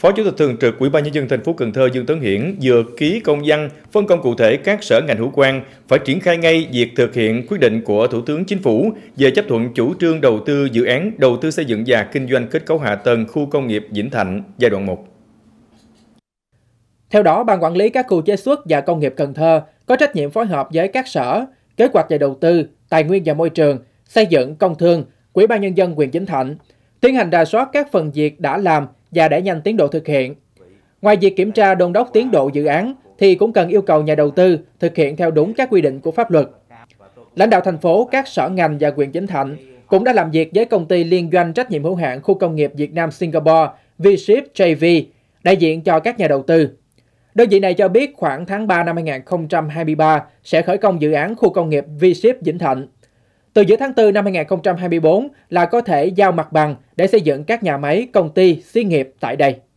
Phó Chủ tịch thường trực Ủy ban nhân dân thành phố Cần Thơ Dương Tấn Hiển vừa ký công văn phân công cụ thể các sở ngành hữu quan phải triển khai ngay việc thực hiện quyết định của Thủ tướng Chính phủ về chấp thuận chủ trương đầu tư dự án đầu tư xây dựng và kinh doanh kết cấu hạ tầng khu công nghiệp Vĩnh Thạnh giai đoạn 1. Theo đó, Ban Quản lý các khu chế xuất và công nghiệp Cần Thơ có trách nhiệm phối hợp với các sở, kế hoạch và đầu tư, tài nguyên và môi trường, xây dựng, công thương, Ủy ban nhân dân quyền Vĩnh Thạnh, tiến hành rà soát các phần việc đã làm và đẩy nhanh tiến độ thực hiện. Ngoài việc kiểm tra đôn đốc tiến độ dự án thì cũng cần yêu cầu nhà đầu tư thực hiện theo đúng các quy định của pháp luật. Lãnh đạo thành phố, các sở ngành và quyền chính thạnh cũng đã làm việc với công ty liên doanh trách nhiệm hữu hạn khu công nghiệp Việt Nam Singapore V Ship JV, đại diện cho các nhà đầu tư. Đơn vị này cho biết khoảng tháng 3 năm 2023 sẽ khởi công dự án khu công nghiệp V Ship Vĩnh Thạnh. Từ giữa tháng 4 năm 2024 là có thể giao mặt bằng để xây dựng các nhà máy, công ty, xí nghiệp tại đây.